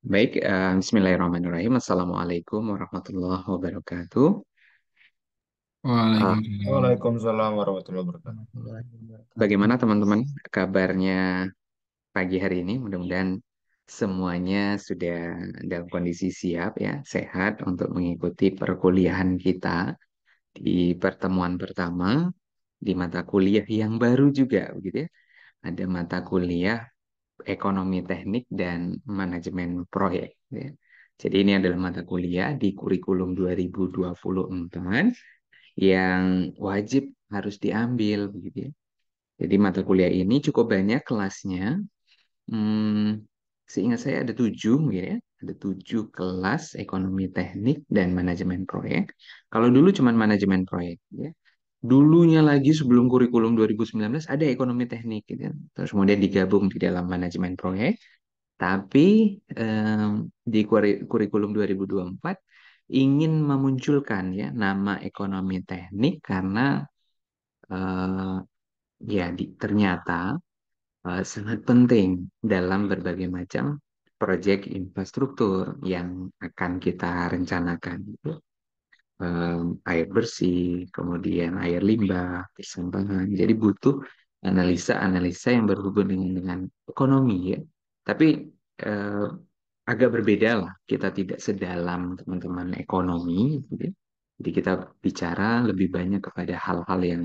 Baik, uh, Bismillahirrahmanirrahim. Assalamualaikum warahmatullahi wabarakatuh. Waalaikumsalam. Ah, Waalaikumsalam warahmatullahi wabarakatuh. Bagaimana teman-teman kabarnya pagi hari ini? Mudah-mudahan semuanya sudah dalam kondisi siap ya, sehat untuk mengikuti perkuliahan kita di pertemuan pertama di mata kuliah yang baru juga begitu ya. Ada mata kuliah ekonomi teknik dan manajemen proyek. Ya. Jadi ini adalah mata kuliah di kurikulum 2024 yang wajib harus diambil Gitu ya. Jadi mata kuliah ini cukup banyak kelasnya. Hmm, seingat saya ada tujuh gitu ya. Ada tujuh kelas ekonomi teknik dan manajemen proyek. Kalau dulu cuma manajemen proyek ya dulunya lagi sebelum kurikulum 2019 ada ekonomi teknik gitu kan. Terus kemudian digabung di dalam manajemen proyek. Tapi um, di kurikulum 2024 ingin memunculkan ya nama ekonomi teknik karena uh, ya di, ternyata uh, sangat penting dalam berbagai macam proyek infrastruktur yang akan kita rencanakan. Gitu um, air bersih, kemudian air limbah, persampahan. Jadi butuh analisa-analisa yang berhubung dengan, dengan ekonomi ya. Tapi eh, agak berbeda lah. Kita tidak sedalam teman-teman ekonomi. Gitu. Ya. Jadi kita bicara lebih banyak kepada hal-hal yang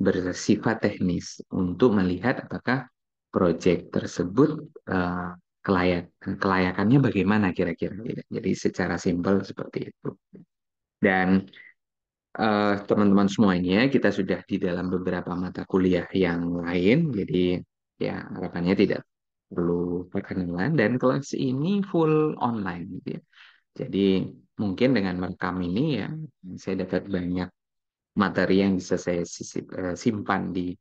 bersifat teknis untuk melihat apakah proyek tersebut uh, kelayak kelayakannya bagaimana kira-kira. Gitu. Jadi secara simpel seperti itu. Dan eh, teman-teman uh, semuanya, kita sudah di dalam beberapa mata kuliah yang lain, jadi ya harapannya tidak perlu perkenalan dan kelas ini full online gitu ya. Jadi mungkin dengan merekam ini ya saya dapat banyak materi yang bisa saya sisip, eh, simpan di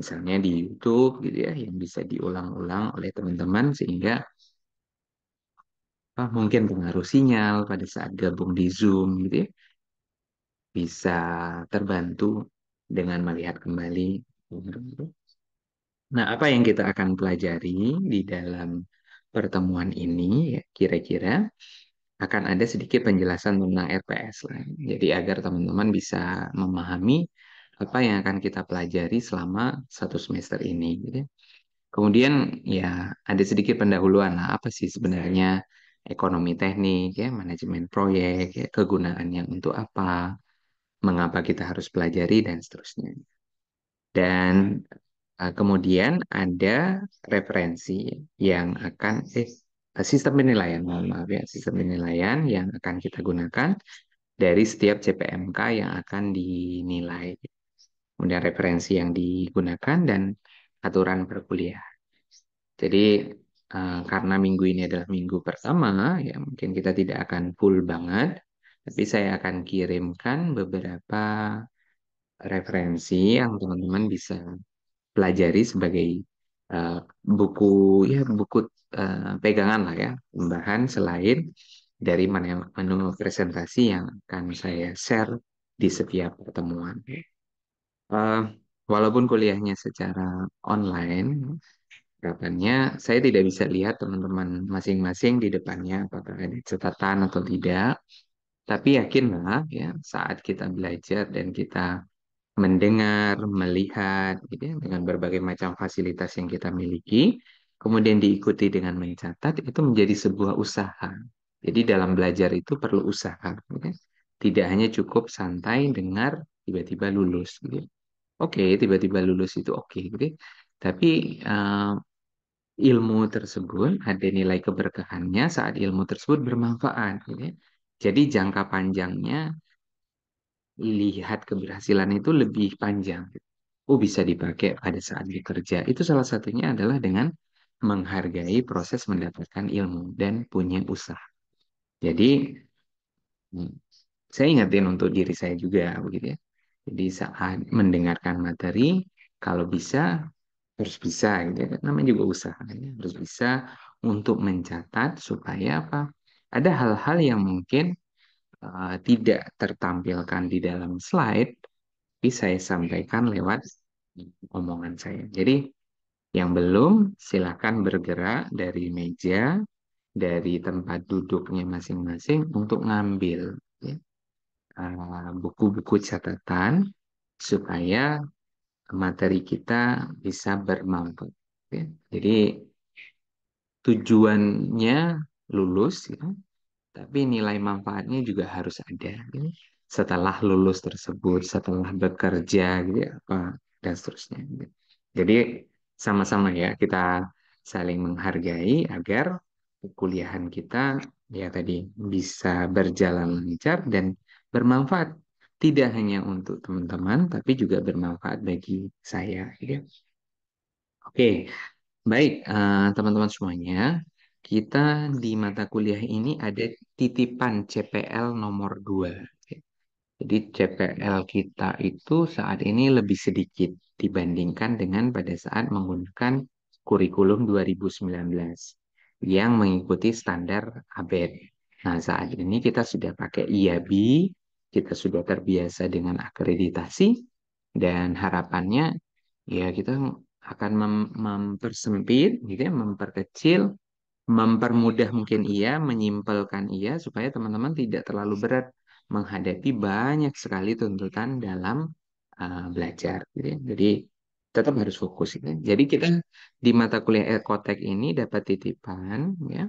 misalnya di YouTube gitu ya yang bisa diulang-ulang oleh teman-teman sehingga apa, mungkin pengaruh sinyal pada saat gabung di Zoom gitu ya, bisa terbantu dengan melihat kembali. Nah, apa yang kita akan pelajari di dalam pertemuan ini ya kira-kira akan ada sedikit penjelasan tentang RPS lah. Jadi agar teman-teman bisa memahami apa yang akan kita pelajari selama satu semester ini. Gitu. Ya. Kemudian ya ada sedikit pendahuluan lah apa sih sebenarnya ekonomi teknik, ya, manajemen proyek, ya, kegunaannya untuk apa, mengapa kita harus pelajari, dan seterusnya. Dan uh, kemudian ada referensi yang akan, eh, sistem penilaian, mohon maaf ya, sistem penilaian yang akan kita gunakan dari setiap CPMK yang akan dinilai. Kemudian referensi yang digunakan dan aturan perkuliahan. Jadi Eh, karena minggu ini adalah minggu pertama, ya mungkin kita tidak akan full banget, tapi saya akan kirimkan beberapa referensi yang teman-teman bisa pelajari sebagai uh, buku ya buku uh, pegangan lah ya, bahan selain dari menu, menu presentasi yang akan saya share di setiap pertemuan. Uh, walaupun kuliahnya secara online, Kapannya saya tidak bisa lihat teman-teman masing-masing di depannya apakah ada catatan atau tidak. Tapi yakinlah ya saat kita belajar dan kita mendengar, melihat gitu ya, dengan berbagai macam fasilitas yang kita miliki, kemudian diikuti dengan mencatat itu menjadi sebuah usaha. Jadi dalam belajar itu perlu usaha. Gitu ya. Tidak hanya cukup santai dengar tiba-tiba lulus. Gitu ya. Oke, tiba-tiba lulus itu oke. gitu ya. Tapi uh, ilmu tersebut ada nilai keberkahannya saat ilmu tersebut bermanfaat. Gitu ya. Jadi jangka panjangnya lihat keberhasilan itu lebih panjang. Gitu. Oh bisa dipakai pada saat bekerja. Itu salah satunya adalah dengan menghargai proses mendapatkan ilmu dan punya usaha. Jadi hmm, saya ingatin untuk diri saya juga begitu ya. Jadi saat mendengarkan materi, kalau bisa harus bisa gitu ya. namanya juga usaha ya. harus bisa untuk mencatat supaya apa ada hal-hal yang mungkin uh, tidak tertampilkan di dalam slide tapi saya sampaikan lewat omongan saya jadi yang belum silakan bergerak dari meja dari tempat duduknya masing-masing untuk ngambil ya, eh, buku-buku ya. uh, buku -buku catatan supaya materi kita bisa bermanfaat. Ya. Jadi tujuannya lulus, ya, tapi nilai manfaatnya juga harus ada. Ya. Setelah lulus tersebut, setelah bekerja, gitu, ya, apa dan seterusnya. Gitu. Jadi sama-sama ya kita saling menghargai agar kuliahan kita ya tadi bisa berjalan lancar dan bermanfaat tidak hanya untuk teman-teman tapi juga bermanfaat bagi saya ya. Oke, baik eh, teman-teman uh, semuanya, kita di mata kuliah ini ada titipan CPL nomor 2. Jadi CPL kita itu saat ini lebih sedikit dibandingkan dengan pada saat menggunakan kurikulum 2019 yang mengikuti standar ABED. Nah, saat ini kita sudah pakai IABI kita sudah terbiasa dengan akreditasi dan harapannya ya kita akan mem mempersempit gitu ya, memperkecil, mempermudah mungkin ia menyimpulkan ia supaya teman-teman tidak terlalu berat menghadapi banyak sekali tuntutan dalam uh, belajar gitu ya. Jadi tetap harus fokus gitu. Ya. Jadi kita di mata kuliah Ekotek ini dapat titipan ya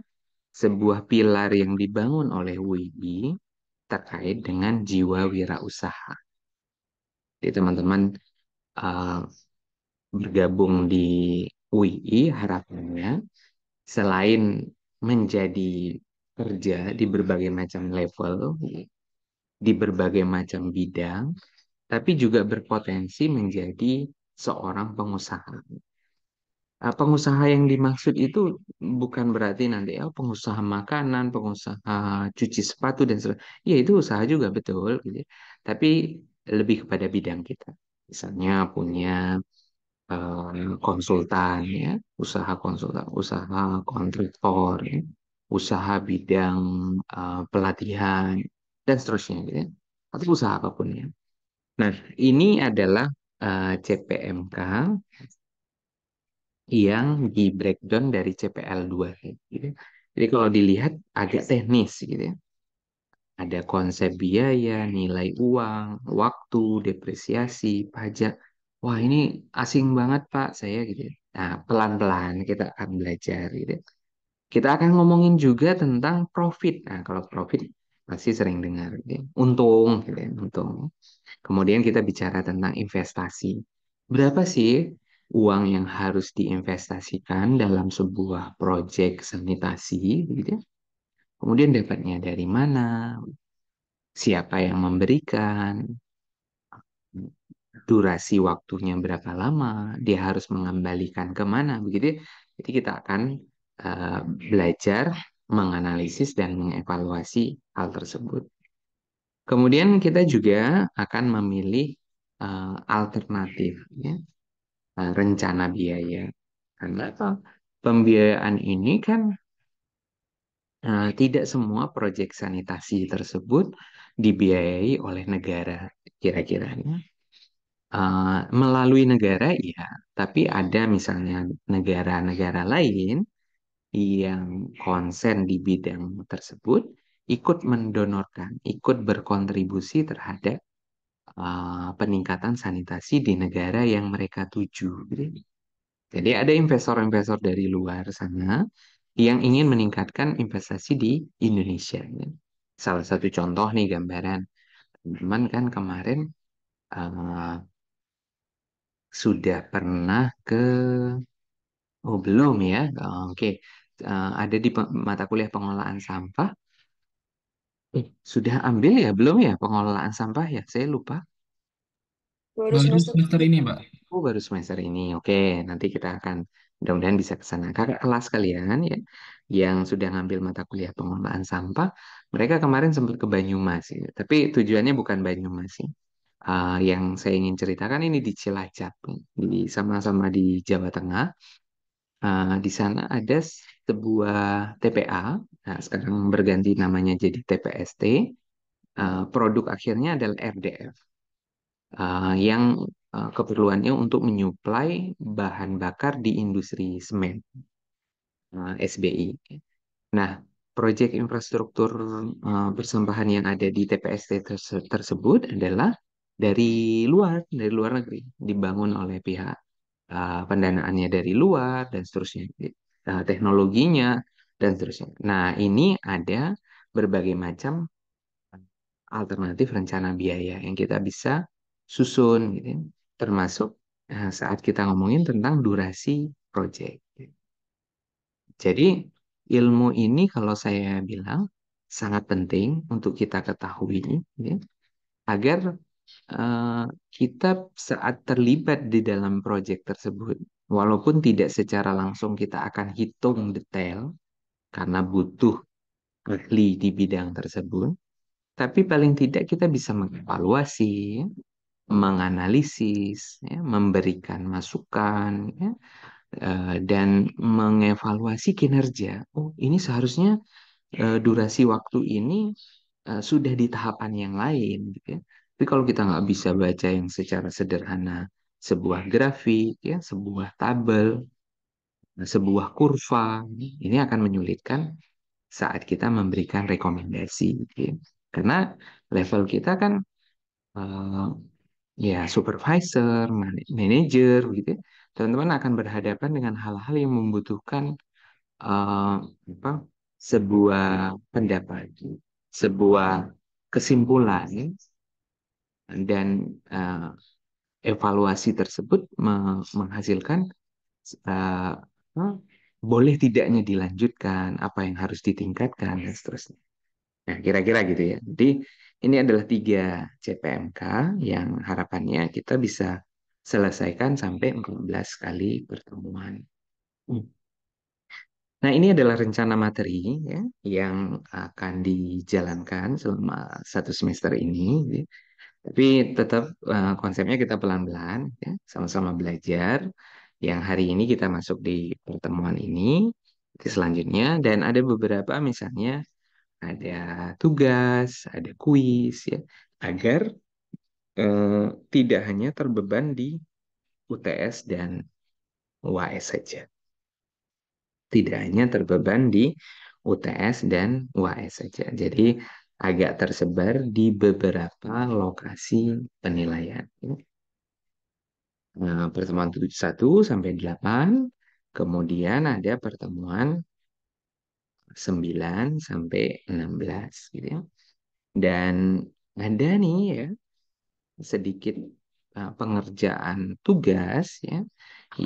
sebuah pilar yang dibangun oleh WIBI terkait dengan jiwa wirausaha. Jadi teman-teman uh, bergabung di UII harapannya selain menjadi kerja di berbagai macam level, di berbagai macam bidang, tapi juga berpotensi menjadi seorang pengusaha. Ah, pengusaha yang dimaksud itu bukan berarti nanti oh pengusaha makanan, pengusaha cuci sepatu dan sebagainya. Ya itu usaha juga betul, gitu. Ya. tapi lebih kepada bidang kita. Misalnya punya um, konsultan ya, usaha konsultan, usaha kontraktor, ya. usaha bidang uh, pelatihan dan seterusnya, gitu. Ya. Atau usaha apapun ya. Nah ini adalah uh, eh, CPMK yang di breakdown dari CPL2 gitu. Jadi kalau dilihat agak teknis gitu ya. Ada konsep biaya, nilai uang, waktu, depresiasi, pajak. Wah, ini asing banget, Pak, saya gitu. Ya. Nah, pelan-pelan kita akan belajar gitu. Ya. Kita akan ngomongin juga tentang profit. Nah, kalau profit pasti sering dengar gitu ya. Untung gitu untung. Kemudian kita bicara tentang investasi. Berapa sih uang yang harus diinvestasikan dalam sebuah proyek sanitasi, gitu. Ya. Kemudian dapatnya dari mana, siapa yang memberikan, durasi waktunya berapa lama, dia harus mengembalikan kemana, begitu. Ya. Jadi kita akan uh, belajar menganalisis dan mengevaluasi hal tersebut. Kemudian kita juga akan memilih uh, alternatif. Ya Eh, rencana biaya. Karena pembiayaan ini kan eh, tidak semua proyek sanitasi tersebut dibiayai oleh negara kira-kiranya uh, melalui negara ya tapi ada misalnya negara-negara lain yang konsen di bidang tersebut ikut mendonorkan ikut berkontribusi terhadap uh, peningkatan sanitasi di negara yang mereka tuju. Gitu. Jadi, ada investor-investor dari luar sana yang ingin meningkatkan investasi di Indonesia. Gitu. Salah satu contoh nih gambaran, teman kan kemarin uh, sudah pernah ke oh belum ya, oke okay. uh, eh, ada di mata kuliah pengelolaan sampah Eh, sudah ambil ya? Belum ya pengelolaan sampah ya? Saya lupa. Baru Baru semester ini, Mbak. Oh, baru semester ini. Oke, nanti kita akan mudah-mudahan bisa ke sana. Kakak kelas kalian ya, yang sudah ngambil mata kuliah pengelolaan sampah, mereka kemarin sempat ke Banyumas. ya. Tapi tujuannya bukan Banyumas sih. Uh, yang saya ingin ceritakan ini di Cilacap, di sama-sama di Jawa Tengah. Uh, di sana ada sebuah TPA, nah sekarang berganti namanya jadi TPST, uh, eh, produk akhirnya adalah RDF uh, eh, yang uh, keperluannya untuk menyuplai bahan bakar di industri semen uh, SBI. Nah, proyek infrastruktur uh, persampahan yang ada di TPST terse tersebut adalah dari luar, dari luar negeri, dibangun oleh pihak uh, pendanaannya dari luar dan seterusnya uh, teknologinya dan seterusnya. Nah, ini ada berbagai macam alternatif rencana biaya yang kita bisa susun gitu ya. termasuk uh, saat kita ngomongin tentang durasi proyek. Gitu. Jadi, ilmu ini kalau saya bilang sangat penting untuk kita ketahui gitu ya, agar uh, kita saat terlibat di dalam proyek tersebut walaupun tidak secara langsung kita akan hitung detail karena butuh ahli di bidang tersebut, tapi paling tidak kita bisa mengevaluasi, menganalisis, ya, memberikan masukan, ya, eh, dan mengevaluasi kinerja. Oh, ini seharusnya eh, durasi waktu ini eh, sudah di tahapan yang lain. Gitu ya. Tapi kalau kita nggak bisa baca yang secara sederhana sebuah grafik, ya, sebuah tabel, nah, sebuah kurva, ini akan menyulitkan saat kita memberikan rekomendasi. Gitu ya. Karena level kita kan uh, ya supervisor, manager, gitu. Ya. Teman-teman akan berhadapan dengan hal-hal yang membutuhkan uh, apa, sebuah pendapat, sebuah kesimpulan, dan uh, evaluasi tersebut menghasilkan uh, boleh tidaknya dilanjutkan, apa yang harus ditingkatkan, dan seterusnya. Nah, kira-kira gitu ya. Jadi, ini adalah tiga CPMK yang harapannya kita bisa selesaikan sampai 14 kali pertemuan. Nah, ini adalah rencana materi ya, yang akan dijalankan selama satu semester ini. Ya. Tapi tetap uh, konsepnya kita pelan-pelan, ya, sama-sama belajar. Yang hari ini kita masuk di pertemuan ini, di selanjutnya, dan ada beberapa misalnya ada tugas, ada kuis, ya, agar uh, tidak hanya terbeban di UTS dan UAS saja. Tidak hanya terbeban di UTS dan UAS saja. Jadi agak tersebar di beberapa lokasi penilaian. Nah, pertemuan satu sampai 8, kemudian ada pertemuan 9 sampai 16 gitu ya. Dan ada nih ya sedikit eh, pengerjaan tugas ya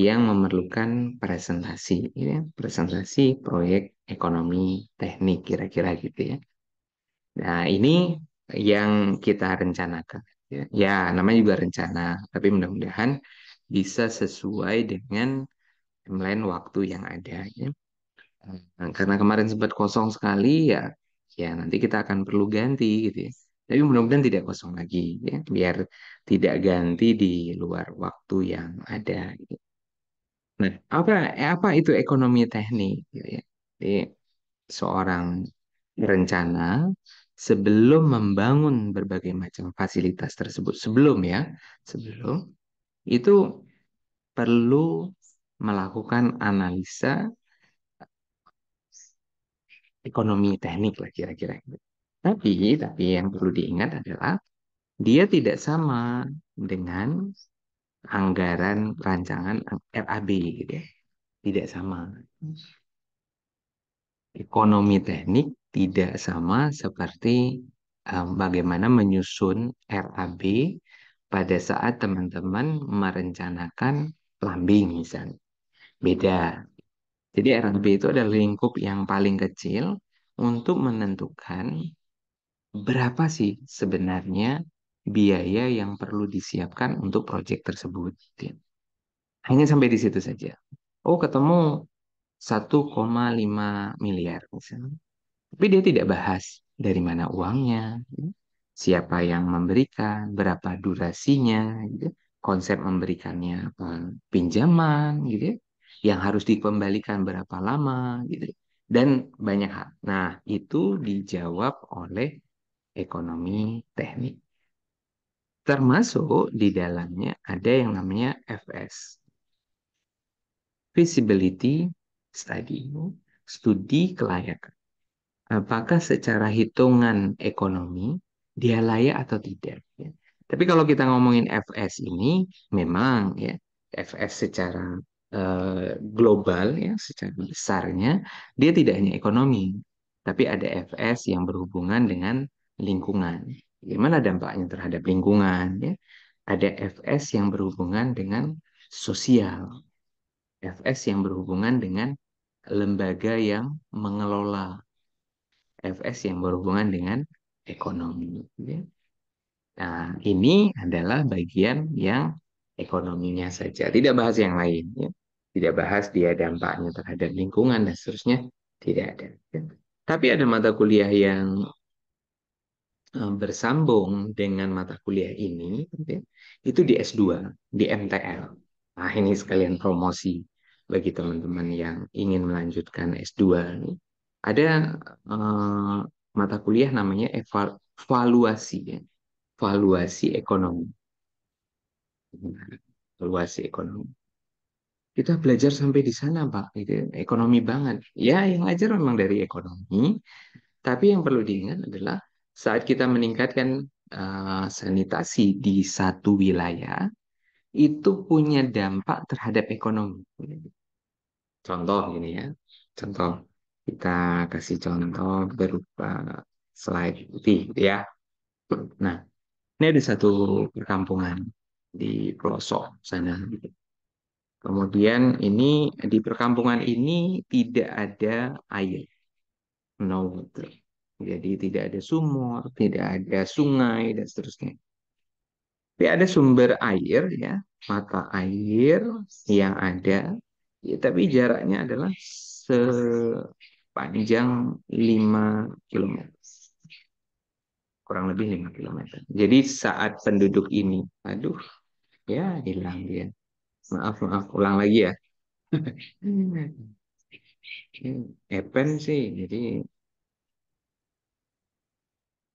yang memerlukan presentasi gitu ya, presentasi proyek ekonomi teknik kira-kira gitu ya. Nah, ini yang kita rencanakan. Ya. ya, namanya juga rencana, tapi mudah-mudahan bisa sesuai dengan timeline waktu yang ada. Ya. Eh, karena kemarin sempat kosong sekali, ya, ya nanti kita akan perlu ganti, gitu ya. Tapi mudah-mudahan tidak kosong lagi, ya, biar tidak ganti di luar waktu yang ada. Gitu. Nah, apa eh, apa itu ekonomi teknik? Gitu ya. Jadi seorang rencana sebelum membangun berbagai macam fasilitas tersebut, sebelum ya, sebelum itu perlu melakukan analisa ekonomi teknik lah kira-kira. Tapi, tapi yang perlu diingat adalah dia tidak sama dengan anggaran rancangan RAB gitu ya. Tidak sama. Ekonomi teknik tidak sama seperti um, bagaimana menyusun RAB pada saat teman-teman merencanakan lambing misalnya. Beda. Jadi RAB itu adalah lingkup yang paling kecil untuk menentukan berapa sih sebenarnya biaya yang perlu disiapkan untuk proyek tersebut. Gitu. Hanya sampai di situ saja. Oh, ketemu 1,5 miliar misalnya tapi dia tidak bahas dari mana uangnya, gitu. siapa yang memberikan, berapa durasinya, gitu. konsep memberikannya eh, pinjaman, gitu, ya. yang harus dikembalikan berapa lama, gitu, dan banyak hal. Nah, itu dijawab oleh ekonomi teknik. Termasuk di dalamnya ada yang namanya FS, feasibility study, studi kelayakan apakah secara hitungan ekonomi dia layak atau tidak. Ya. Tapi kalau kita ngomongin FS ini, memang ya FS secara uh, global ya, secara besarnya dia tidak hanya ekonomi, tapi ada FS yang berhubungan dengan lingkungan. Gimana dampaknya terhadap lingkungan? Ya? Ada FS yang berhubungan dengan sosial, FS yang berhubungan dengan lembaga yang mengelola FS yang berhubungan dengan ekonomi. Ya. Nah, ini adalah bagian yang ekonominya saja, tidak bahas yang lain. Ya. Tidak bahas dia dampaknya terhadap lingkungan dan seterusnya, tidak ada. Ya. Tapi ada mata kuliah yang e, bersambung dengan mata kuliah ini, ya, itu di S2, di MTL. Nah, ini sekalian promosi bagi teman-teman yang ingin melanjutkan S2. Nih ada uh, mata kuliah namanya evaluasi ya. evaluasi ekonomi. evaluasi ekonomi. Kita belajar sampai di sana, Pak. Itu ekonomi banget. Ya, yang ngajar memang dari ekonomi. Tapi yang perlu diingat adalah saat kita meningkatkan uh, sanitasi di satu wilayah, itu punya dampak terhadap ekonomi. Contoh ini ya. Contoh kita kasih contoh berupa slide putih gitu ya. Nah, ini ada satu perkampungan di pelosok sana. Gitu. Kemudian ini di perkampungan ini tidak ada air, no water. Jadi tidak ada sumur, tidak ada sungai dan seterusnya. Tapi ada sumber air ya, mata air yang ada, ya, tapi jaraknya adalah panjang 5 km. Kurang lebih 5 km. Jadi saat penduduk ini, aduh, ya hilang dia. Maaf, maaf, ulang lagi ya. Epen sih, jadi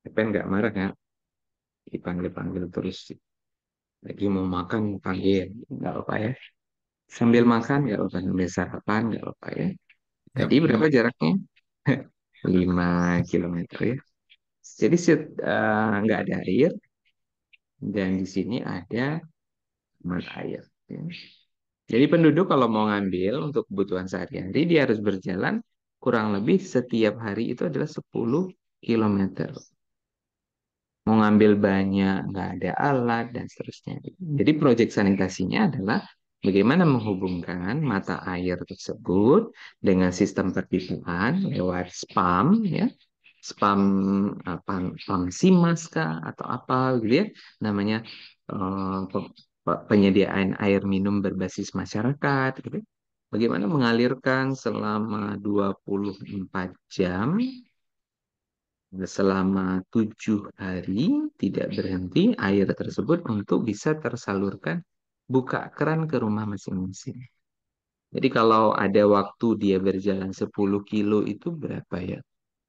Epen nggak marah ya. Dipanggil-panggil terus lagi mau makan panggil, nggak apa ya. Sambil makan nggak apa sambil sarapan nggak apa ya. Jadi iya. berapa jaraknya? 5 kilometer ya. Jadi uh, nggak ada air dan di sini ada mata air. Ya. Jadi penduduk kalau mau ngambil untuk kebutuhan sehari-hari dia harus berjalan kurang lebih setiap hari itu adalah 10 kilometer. Mau ngambil banyak, nggak ada alat, dan seterusnya. Jadi proyek sanitasinya adalah Bagaimana menghubungkan mata air tersebut dengan sistem perpipaan lewat spam ya. Spam apa eh, spam simas kah atau apa gitu ya namanya uh, penyediaan air minum berbasis masyarakat gitu. Bagaimana mengalirkan selama 24 jam selama tujuh hari tidak berhenti air tersebut untuk bisa tersalurkan buka keran ke rumah masing-masing. Jadi kalau ada waktu dia berjalan 10 kilo itu berapa ya?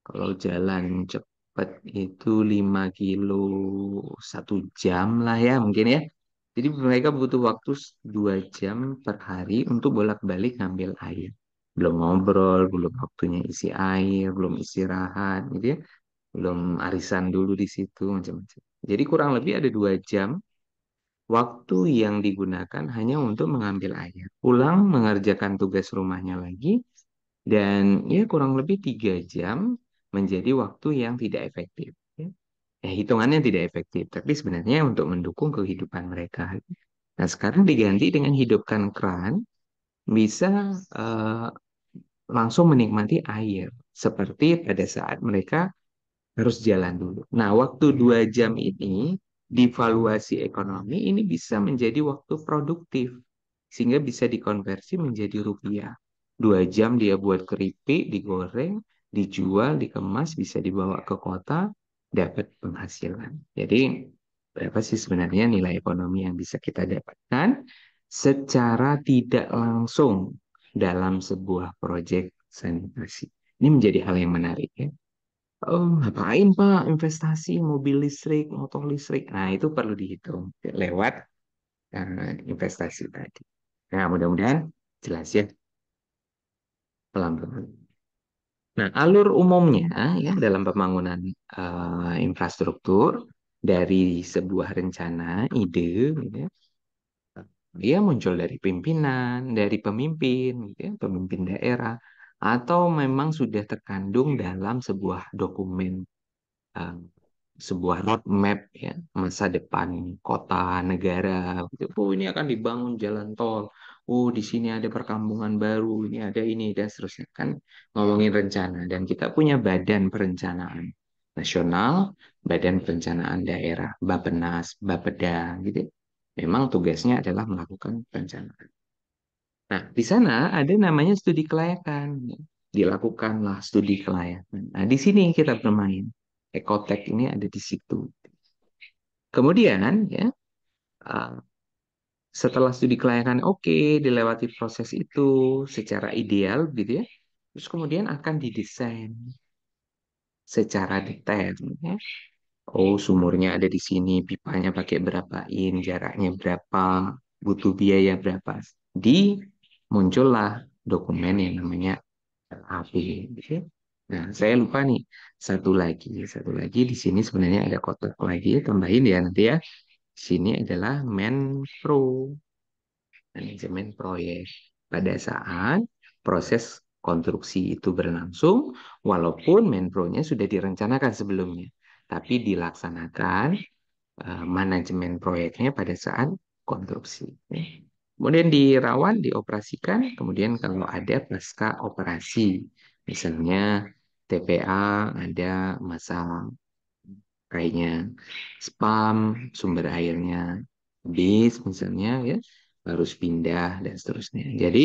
Kalau jalan cepat itu 5 kilo satu jam lah ya mungkin ya. Jadi mereka butuh waktu 2 jam per hari untuk bolak-balik ngambil air. Belum ngobrol, belum waktunya isi air, belum istirahat gitu ya. Belum arisan dulu di situ macam-macam. Jadi kurang lebih ada dua jam waktu yang digunakan hanya untuk mengambil air. Pulang mengerjakan tugas rumahnya lagi dan ya kurang lebih tiga jam menjadi waktu yang tidak efektif. Ya. ya hitungannya tidak efektif, tapi sebenarnya untuk mendukung kehidupan mereka. Nah sekarang diganti dengan hidupkan kran bisa uh, langsung menikmati air seperti pada saat mereka harus jalan dulu. Nah waktu dua jam ini Divaluasi ekonomi ini bisa menjadi waktu produktif sehingga bisa dikonversi menjadi rupiah. Dua jam dia buat keripik, digoreng, dijual, dikemas, bisa dibawa ke kota, dapat penghasilan. Jadi berapa sih sebenarnya nilai ekonomi yang bisa kita dapatkan secara tidak langsung dalam sebuah proyek sanitasi? Ini menjadi hal yang menarik ya. Oh, ngapain Pak investasi mobil listrik, motor listrik? Nah, itu perlu dihitung lewat uh, investasi tadi. Nah, mudah-mudahan jelas ya. Pelan-pelan. Nah, alur umumnya ya dalam pembangunan uh, infrastruktur dari sebuah rencana, ide, gitu ya, dia muncul dari pimpinan, dari pemimpin, gitu ya, pemimpin daerah, atau memang sudah terkandung dalam sebuah dokumen um, sebuah roadmap ya masa depan kota negara gitu. oh ini akan dibangun jalan tol oh di sini ada perkampungan baru ini ada ini dan seterusnya kan ngomongin rencana dan kita punya badan perencanaan nasional badan perencanaan daerah Bapenas Bapeda gitu memang tugasnya adalah melakukan perencanaan Nah, di sana ada namanya studi kelayakan. Dilakukanlah studi kelayakan. Nah, di sini kita bermain. Ekotek ini ada di situ. Kemudian, ya, ah, setelah studi kelayakan oke, okay, dilewati proses itu secara ideal, gitu ya. Terus kemudian akan didesain secara detail. Ya. Oh, sumurnya ada di sini, pipanya pakai berapa in, jaraknya berapa, butuh biaya berapa di muncullah dokumen yang namanya LAP. Gitu ya. Nah, saya lupa nih satu lagi, satu lagi di sini sebenarnya ada kotak lagi, ya, tambahin ya nanti ya. Di sini adalah Menpro, manajemen proyek. Pada saat proses konstruksi itu berlangsung, walaupun Menpro-nya sudah direncanakan sebelumnya, tapi dilaksanakan uh, manajemen proyeknya pada saat konstruksi. Okay. Ya. Kemudian dirawat, dioperasikan, kemudian kalau ada pasca operasi, misalnya TPA ada masalah kayaknya spam sumber airnya habis misalnya ya harus pindah dan seterusnya. Iya. Jadi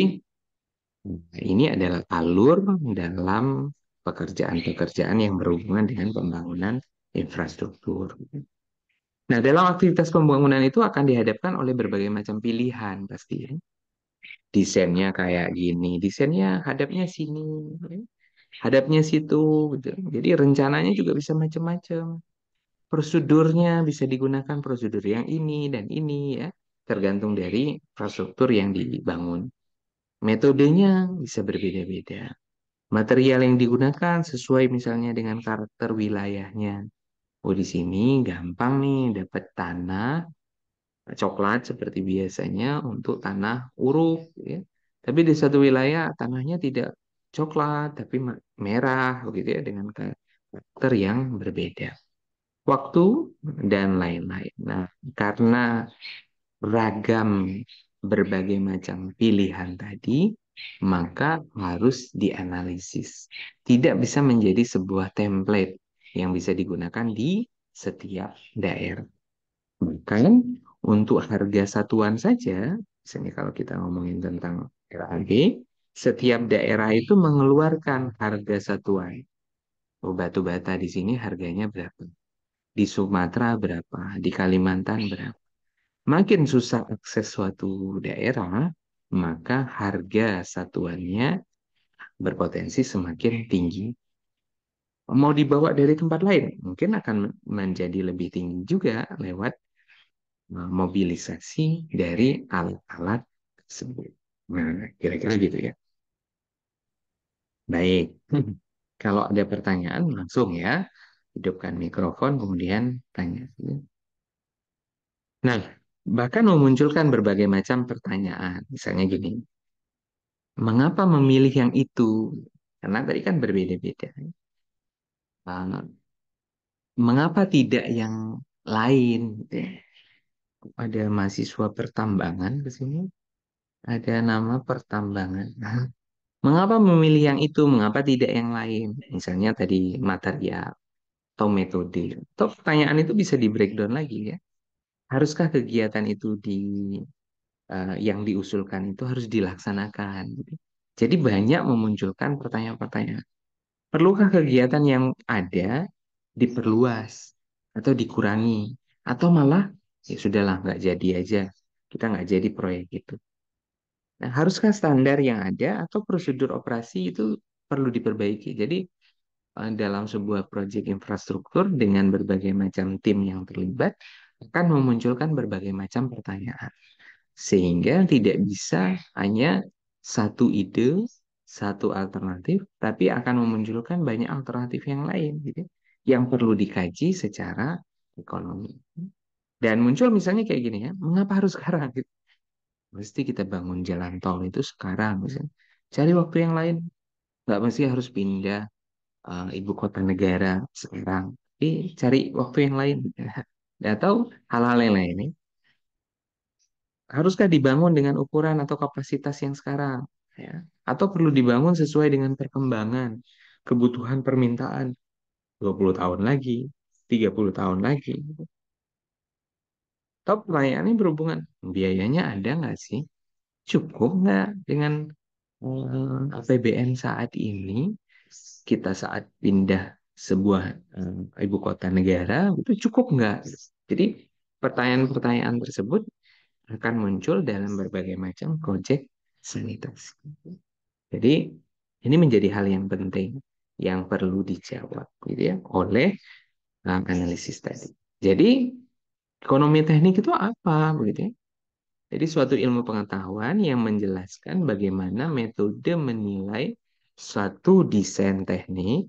ini adalah alur dalam pekerjaan-pekerjaan yang berhubungan dengan pembangunan infrastruktur. Nah, dalam aktivitas pembangunan itu akan dihadapkan oleh berbagai macam pilihan pasti ya. Desainnya kayak gini, desainnya hadapnya sini, ya. hadapnya situ gitu. Jadi rencananya juga bisa macam-macam. Prosedurnya bisa digunakan prosedur yang ini dan ini ya, tergantung dari infrastruktur yang dibangun. Metodenya bisa berbeda-beda. Material yang digunakan sesuai misalnya dengan karakter wilayahnya Oh, di sini gampang nih dapat tanah coklat seperti biasanya untuk tanah uruk ya. Tapi di satu wilayah tanahnya tidak coklat tapi merah begitu ya dengan karakter yang berbeda. Waktu dan lain-lain. Nah, karena ragam berbagai macam pilihan tadi, maka harus dianalisis. Tidak bisa menjadi sebuah template yang bisa digunakan di setiap daerah. Bahkan untuk harga satuan saja, misalnya kalau kita ngomongin tentang RAG, setiap daerah itu mengeluarkan harga satuan. Oh, batu bata di sini harganya berapa? Di Sumatera berapa? Di Kalimantan berapa? Makin susah akses suatu daerah, maka harga satuannya berpotensi semakin tinggi mau dibawa dari tempat lain mungkin akan menjadi lebih tinggi juga lewat eh, mobilisasi dari alat-alat tersebut. Nah, kira-kira gitu ya. Baik, hmm. kalau ada pertanyaan langsung ya, hidupkan mikrofon kemudian tanya. Nah, bahkan memunculkan berbagai macam pertanyaan. Misalnya gini, mengapa memilih yang itu? Karena tadi kan berbeda-beda uh, mengapa tidak yang lain gitu ya? ada mahasiswa pertambangan ke sini ada nama pertambangan mengapa memilih yang itu mengapa tidak yang lain misalnya tadi material atau metode atau pertanyaan itu bisa di breakdown lagi ya haruskah kegiatan itu di uh, yang diusulkan itu harus dilaksanakan jadi banyak memunculkan pertanyaan-pertanyaan Perlukah kegiatan yang ada diperluas atau dikurangi atau malah ya sudahlah nggak jadi aja kita nggak jadi proyek itu. Nah, haruskah standar yang ada atau prosedur operasi itu perlu diperbaiki? Jadi eh, dalam sebuah proyek infrastruktur dengan berbagai macam tim yang terlibat akan memunculkan berbagai macam pertanyaan sehingga tidak bisa hanya satu ide satu alternatif, tapi akan memunculkan banyak alternatif yang lain, gitu, ya, yang perlu dikaji secara ekonomi. Dan muncul misalnya kayak gini ya, mengapa harus sekarang? Gitu. Mesti kita bangun jalan tol itu sekarang, misalnya. Cari waktu yang lain, nggak mesti harus pindah uh, ibu kota negara sekarang, tapi cari waktu yang lain, gitu ya. atau hal-hal yang lain. ini. Haruskah dibangun dengan ukuran atau kapasitas yang sekarang? ya atau perlu dibangun sesuai dengan perkembangan kebutuhan permintaan 20 tahun lagi 30 tahun lagi Top gitu. pelayanannya berhubungan biayanya ada nggak sih cukup nggak dengan eh, APBN saat ini kita saat pindah sebuah um, ibu kota negara itu cukup nggak jadi pertanyaan-pertanyaan tersebut akan muncul dalam berbagai macam proyek sanitasi. Jadi ini menjadi hal yang penting yang perlu dijawab gitu ya oleh um, analisis tadi. Jadi ekonomi teknik itu apa begitu ya? Jadi suatu ilmu pengetahuan yang menjelaskan bagaimana metode menilai suatu desain teknik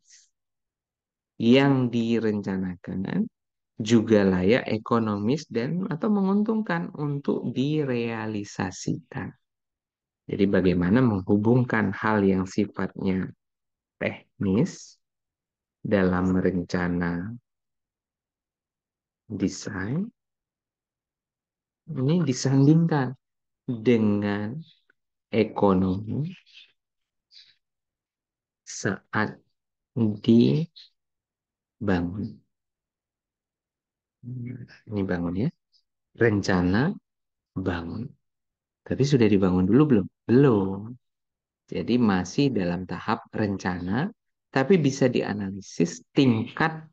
yang direncanakan juga layak ekonomis dan atau menguntungkan untuk direalisasikan. Jadi bagaimana menghubungkan hal yang sifatnya teknis dalam rencana desain ini disandingkan dengan ekonomi saat dibangun. Ini bangun ya. Rencana bangun. Tapi sudah dibangun dulu belum? Belum. Jadi masih dalam tahap rencana, tapi bisa dianalisis tingkat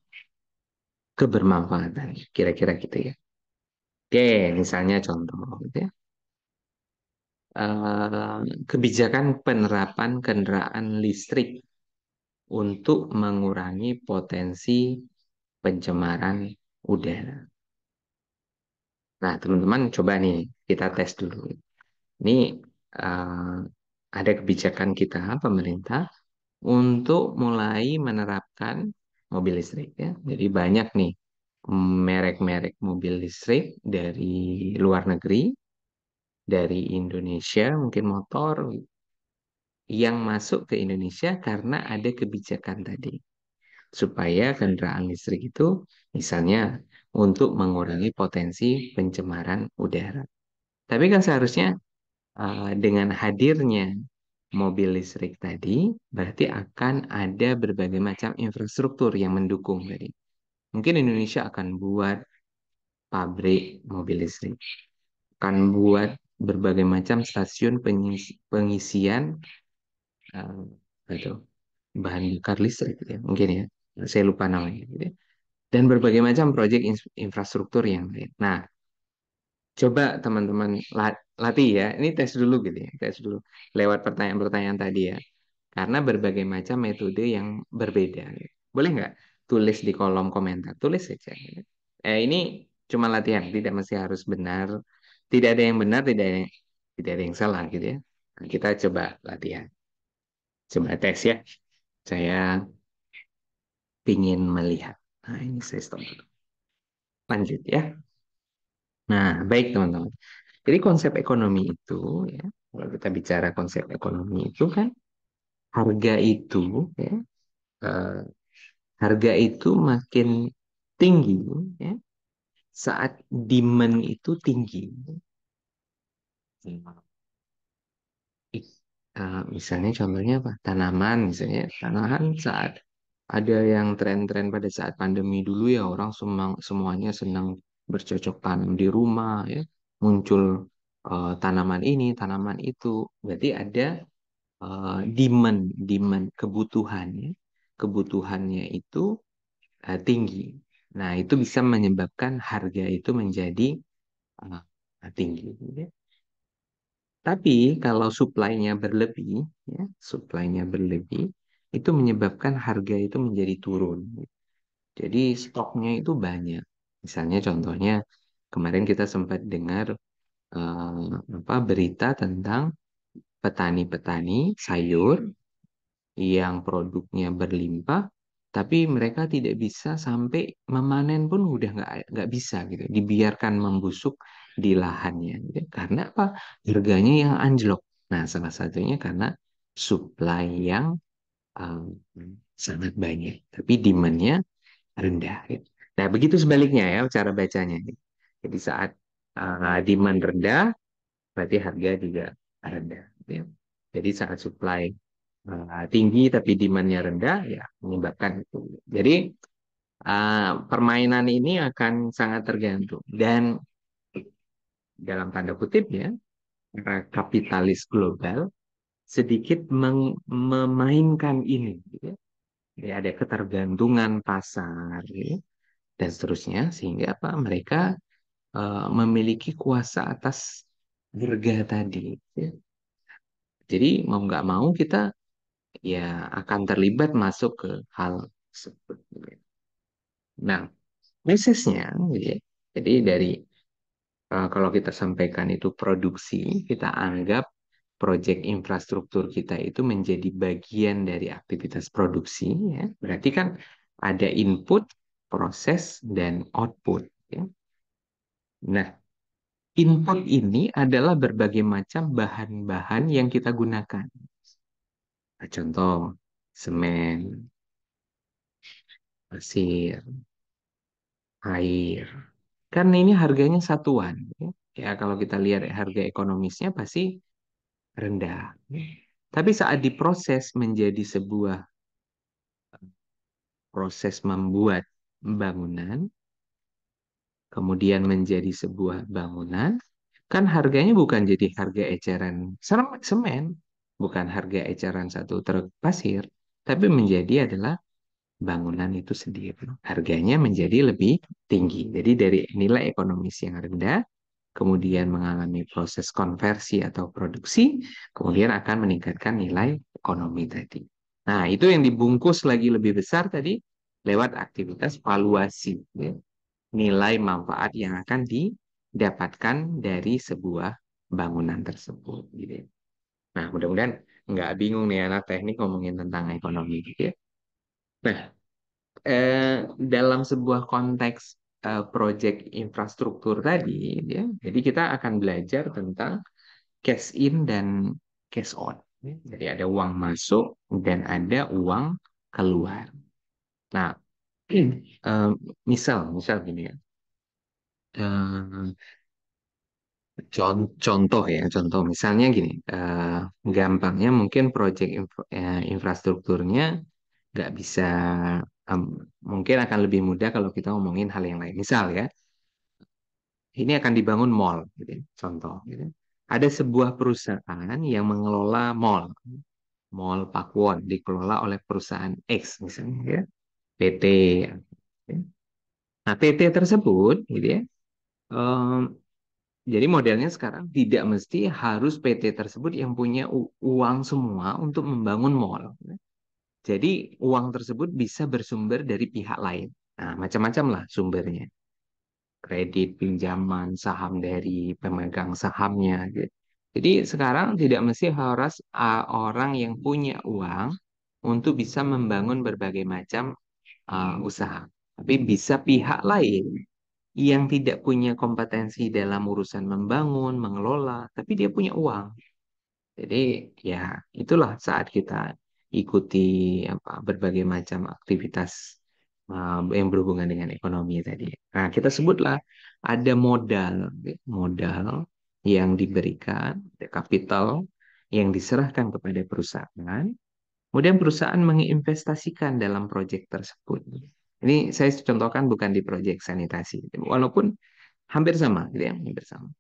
kebermanfaatan. Kira-kira gitu ya. Oke, misalnya contoh gitu ya. kebijakan penerapan kendaraan listrik untuk mengurangi potensi pencemaran udara. Nah, teman-teman coba nih kita tes dulu. Ini uh, ada kebijakan kita pemerintah untuk mulai menerapkan mobil listrik ya. Jadi banyak nih merek-merek mobil listrik dari luar negeri, dari Indonesia, mungkin motor yang masuk ke Indonesia karena ada kebijakan tadi. Supaya kendaraan listrik itu misalnya untuk mengurangi potensi pencemaran udara. Tapi kan seharusnya Eh, dengan hadirnya mobil listrik tadi, berarti akan ada berbagai macam infrastruktur yang mendukung tadi. Mungkin Indonesia akan buat pabrik mobil listrik, akan buat berbagai macam stasiun pengisi, pengisian uh, bahan bakar listrik, gitu ya, mungkin ya, saya lupa namanya. Gitu. Ya, dan berbagai macam proyek infrastruktur yang lain. Nah, coba teman-teman latih ya. Ini tes dulu gitu ya, tes dulu lewat pertanyaan-pertanyaan tadi ya. Karena berbagai macam metode yang berbeda. Gitu. Boleh nggak tulis di kolom komentar? Tulis saja. Gitu. Eh, ini cuma latihan, tidak mesti harus benar. Tidak ada yang benar, tidak ada yang, tidak ada yang salah gitu ya. Nah, kita coba latihan. Coba tes ya. Saya ingin melihat. Nah, ini saya stop dulu. Lanjut ya. Nah, baik teman-teman. Jadi konsep ekonomi itu, ya, kalau kita bicara konsep ekonomi itu kan harga itu, ya, uh, harga itu makin tinggi, ya, saat demand itu tinggi. Uh, misalnya contohnya apa? Tanaman misalnya. Tanaman saat ada yang tren-tren pada saat pandemi dulu ya orang semang, semuanya senang bercocok tanam di rumah ya muncul uh, tanaman ini, tanaman itu. Berarti ada uh, demand, demand kebutuhannya, kebutuhannya itu uh, tinggi. Nah, itu bisa menyebabkan harga itu menjadi uh, tinggi. Ya. Tapi kalau supply-nya berlebih, ya, supply berlebih, itu menyebabkan harga itu menjadi turun. Jadi stoknya itu banyak. Misalnya contohnya Kemarin kita sempat dengar uh, apa berita tentang petani-petani sayur yang produknya berlimpah, tapi mereka tidak bisa sampai memanen pun udah nggak nggak bisa gitu, dibiarkan membusuk di lahannya. Gitu. Karena apa? Harganya yang anjlok. Nah, salah satunya karena supply yang um, sangat banyak, tapi demandnya rendah. Gitu. Nah, begitu sebaliknya ya cara bacanya. Gitu. Jadi saat uh, demand rendah, berarti harga juga rendah. Gitu ya. Jadi saat supply uh, tinggi tapi demandnya rendah, ya menyebabkan itu. Jadi uh, permainan ini akan sangat tergantung dan dalam tanda kutip ya kapitalis global sedikit memainkan ini. Gitu ya. Jadi ada ketergantungan pasar gitu ya, dan seterusnya sehingga apa mereka Eh, memiliki kuasa atas gerga tadi. Ya. Jadi mau nggak mau kita ya akan terlibat masuk ke hal tersebut. Nah, mesesnya, ya, jadi dari uh, kalau kita sampaikan itu produksi, kita anggap proyek infrastruktur kita itu menjadi bagian dari aktivitas produksi. Ya. Berarti kan ada input, proses, dan output. Ya. Nah, input ini adalah berbagai macam bahan-bahan yang kita gunakan. Nah, contoh, semen, pasir, air. Karena ini harganya satuan. Ya. ya, kalau kita lihat harga ekonomisnya pasti rendah. Ya. Tapi saat diproses menjadi sebuah eh, proses membuat bangunan, kemudian menjadi sebuah bangunan, kan harganya bukan jadi harga eceran semen, bukan harga eceran satu truk pasir, tapi menjadi adalah bangunan itu sendiri. Harganya menjadi lebih tinggi. Jadi dari nilai ekonomis yang rendah, kemudian mengalami proses konversi atau produksi, kemudian akan meningkatkan nilai ekonomi tadi. Nah, itu yang dibungkus lagi lebih besar tadi lewat aktivitas valuasi. Ya nilai manfaat yang akan didapatkan dari sebuah bangunan tersebut gitu. Ya. Nah, mudah-mudahan nggak bingung nih anak teknik ngomongin tentang ekonomi gitu ya. Nah, eh, dalam sebuah konteks eh, proyek infrastruktur tadi, gitu ya, jadi kita akan belajar tentang cash in dan cash out. Gitu ya. Jadi ada uang masuk dan ada uang keluar. Nah, uh, misal misal gini ya uh, contoh ya contoh misalnya gini uh, gampangnya mungkin proyek infra, infrastrukturnya nggak bisa um, mungkin akan lebih mudah kalau kita ngomongin hal yang lain misal ya ini akan dibangun mall gitu ya, contoh gitu ya. ada sebuah perusahaan yang mengelola mall mall Pakuwon dikelola oleh perusahaan X misalnya ya PT. Nah, PT tersebut, gitu ya. Um, jadi modelnya sekarang tidak mesti harus PT tersebut yang punya uang semua untuk membangun mall. Jadi uang tersebut bisa bersumber dari pihak lain. Nah, macam-macam lah sumbernya. Kredit, pinjaman, saham dari pemegang sahamnya. Gitu. Jadi sekarang tidak mesti harus orang yang punya uang untuk bisa membangun berbagai macam uh, usaha. Tapi bisa pihak lain yang tidak punya kompetensi dalam urusan membangun, mengelola, tapi dia punya uang. Jadi ya itulah saat kita ikuti apa berbagai macam aktivitas uh, yang berhubungan dengan ekonomi tadi. Nah, kita sebutlah ada modal, ya. modal yang diberikan, ada kapital yang diserahkan kepada perusahaan Kemudian perusahaan menginvestasikan dalam proyek tersebut. Ini saya contohkan bukan di proyek sanitasi, walaupun hampir sama, gitu ya, hampir sama.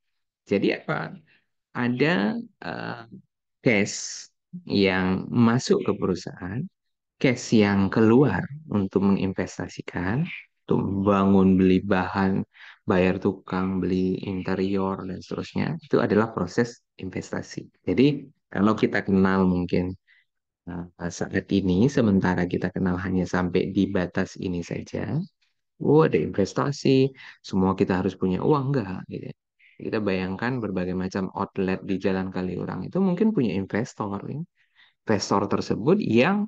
Jadi apa? Ada uh, cash yang masuk ke perusahaan, cash yang keluar untuk menginvestasikan, untuk bangun, beli bahan, bayar tukang, beli interior, dan seterusnya, itu adalah proses investasi. Jadi, kalau kita kenal mungkin Nah, saat ini sementara kita kenal hanya sampai di batas ini saja. Oh, ada investasi, semua kita harus punya uang enggak gitu. Ya. Kita bayangkan berbagai macam outlet di Jalan kali orang itu mungkin punya investor ya. Investor tersebut yang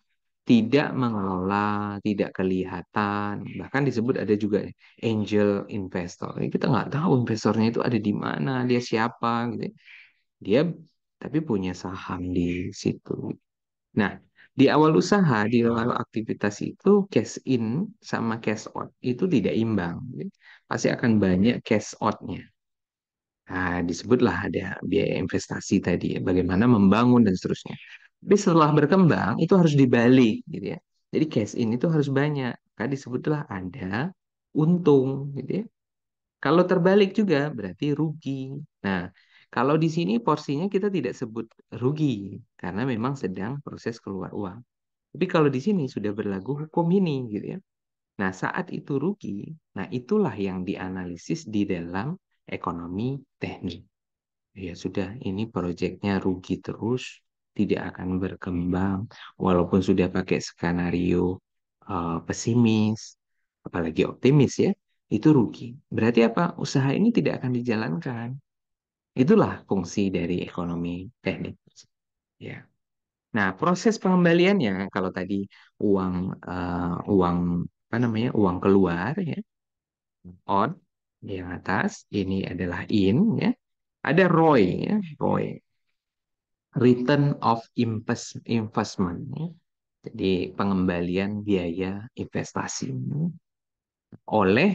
tidak mengelola, tidak kelihatan, bahkan disebut ada juga angel investor. Ya, kita nggak tahu investornya itu ada di mana, dia siapa gitu. Ya. Dia tapi punya saham di situ. Nah, di awal usaha, di awal aktivitas itu cash in sama cash out itu tidak imbang. Pasti akan banyak cash out-nya. Nah, disebutlah ada biaya investasi tadi, ya, bagaimana membangun dan seterusnya. Tapi setelah berkembang itu harus dibalik gitu ya. Jadi cash in itu harus banyak. Maka disebutlah ada untung gitu ya. Kalau terbalik juga berarti rugi. Nah, kalau di sini porsinya kita tidak sebut rugi karena memang sedang proses keluar uang. Tapi kalau di sini sudah berlaku hukum ini gitu ya. Nah, saat itu rugi, nah itulah yang dianalisis di dalam ekonomi teknik. Ya sudah, ini proyeknya rugi terus, tidak akan berkembang walaupun sudah pakai skenario uh, pesimis, apalagi optimis ya, itu rugi. Berarti apa? Usaha ini tidak akan dijalankan Itulah fungsi dari ekonomi teknik. Ya. Nah, proses pengembaliannya kalau tadi uang uh, uang apa namanya? uang keluar ya. On yang atas ini adalah in ya. Ada ROI ya, ROI. Return of investment ya. Jadi pengembalian biaya investasi ya, oleh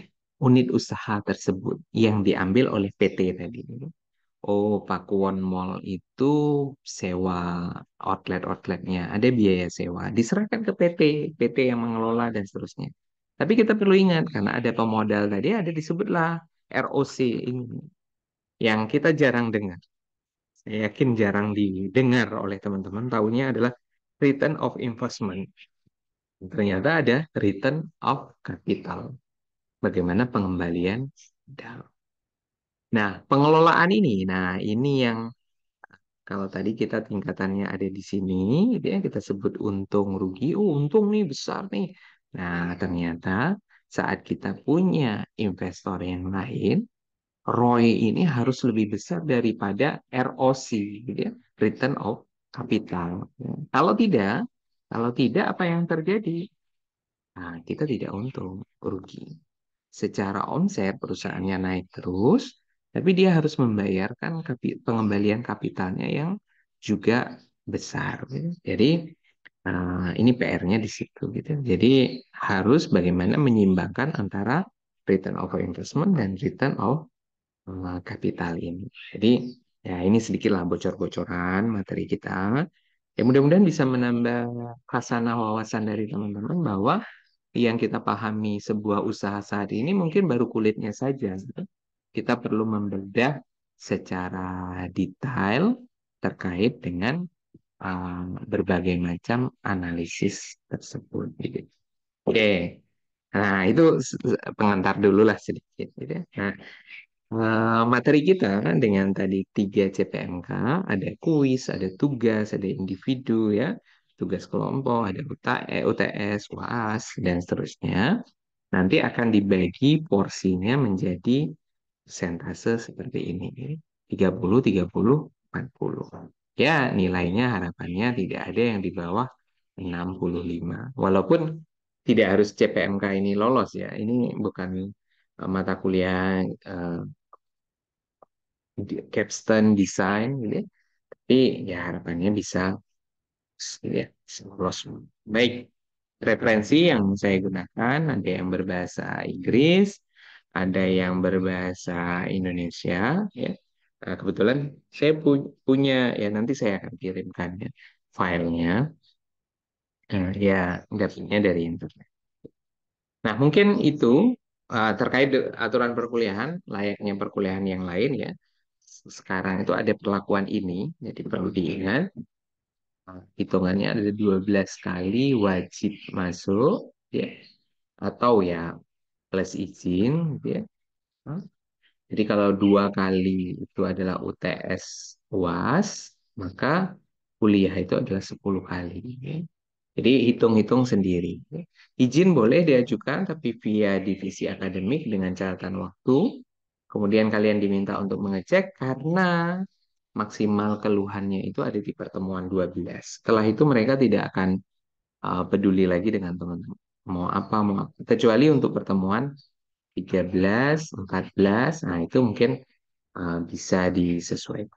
unit usaha tersebut yang diambil oleh PT tadi. Ya. Oh, Pakuwon Mall itu sewa outlet-outletnya. Ada biaya sewa. Diserahkan ke PT, PT yang mengelola dan seterusnya. Tapi kita perlu ingat, karena ada pemodal tadi, ada disebutlah ROC ini. Yang kita jarang dengar. Saya yakin jarang didengar oleh teman-teman. Tahunya adalah Return of Investment. Ternyata ada Return of Capital. Bagaimana pengembalian modal. Nah, pengelolaan ini, nah ini yang kalau tadi kita tingkatannya ada di sini, dia kita sebut untung rugi. Oh, untung nih besar nih. Nah, ternyata saat kita punya investor yang lain, ROI ini harus lebih besar daripada ROC, gitu ya, return of capital. Kalau tidak, kalau tidak apa yang terjadi? Nah, kita tidak untung, rugi. Secara omset perusahaannya naik terus, tapi dia harus membayarkan kapi, pengembalian kapitalnya yang juga besar. Ya. Jadi uh, ini PR-nya di situ gitu. Jadi harus bagaimana menyimbangkan antara return of investment dan return of uh, capital ini. Jadi ya ini sedikitlah bocor-bocoran materi kita. Ya mudah-mudahan bisa menambah khasana wawasan dari teman-teman bahwa yang kita pahami sebuah usaha saat ini mungkin baru kulitnya saja. Gitu kita perlu membedah secara detail terkait dengan uh, berbagai macam analisis tersebut. Gitu. Oke, nah itu pengantar dulu lah sedikit. Gitu. Ya. Nah, materi kita dengan tadi tiga CPMK, ada kuis, ada tugas, ada individu ya, tugas kelompok, ada UTS, eh, UAS, dan seterusnya. Nanti akan dibagi porsinya menjadi persentase seperti ini. 30, 30, 40. Ya, nilainya harapannya tidak ada yang di bawah 65. Walaupun tidak harus CPMK ini lolos ya. Ini bukan e, mata kuliah uh, e, capstone design gitu ya. Tapi ya harapannya bisa gitu ya, lolos. Baik. Referensi yang saya gunakan ada yang berbahasa Inggris, ada yang berbahasa Indonesia ya. Nah, kebetulan saya pu punya ya nanti saya akan kirimkan ya, filenya. Nah, ya dapetnya dari internet. Nah mungkin itu uh, terkait aturan perkuliahan layaknya perkuliahan yang lain ya. Sekarang itu ada perlakuan ini jadi perlu diingat nah, hitungannya ada 12 kali wajib masuk ya atau ya plus izin gitu ya. Hmm. Jadi kalau dua kali itu adalah UTS UAS, maka kuliah itu adalah 10 kali. Gitu ya. Jadi hitung-hitung sendiri. Gitu ya. Izin boleh diajukan, tapi via divisi akademik dengan catatan waktu. Kemudian kalian diminta untuk mengecek karena maksimal keluhannya itu ada di pertemuan 12. Setelah itu mereka tidak akan uh, peduli lagi dengan teman-teman mau apa mau apa kecuali untuk pertemuan 13 14 nah itu mungkin uh, bisa disesuaikan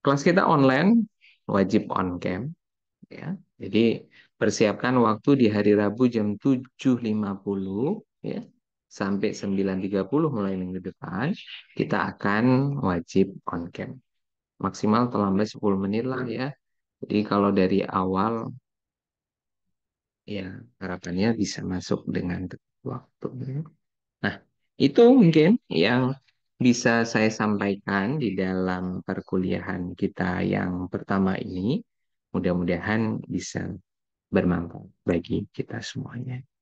kelas kita online wajib on cam ya jadi persiapkan waktu di hari Rabu jam 7.50 ya sampai 9.30 mulai minggu depan kita akan wajib on cam maksimal terlambat 10 menit lah ya jadi kalau dari awal ya harapannya bisa masuk dengan waktu. Nah, itu mungkin yang bisa saya sampaikan di dalam perkuliahan kita yang pertama ini. Mudah-mudahan bisa bermanfaat bagi kita semuanya.